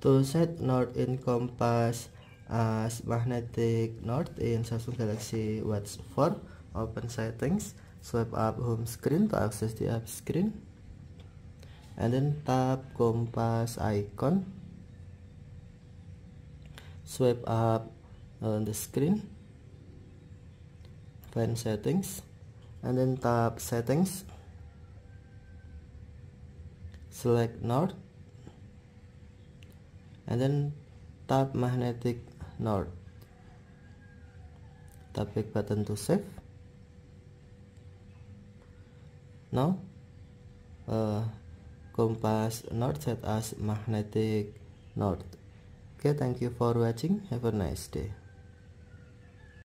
to set north in compass as magnetic north in Samsung Galaxy Watch 4 open settings swipe up home screen to access the app screen and then tap compass icon swipe up on the screen find settings and then tap settings select north and then tap magnetic north tap click button to save now uh, compass north set as magnetic north okay thank you for watching have a nice day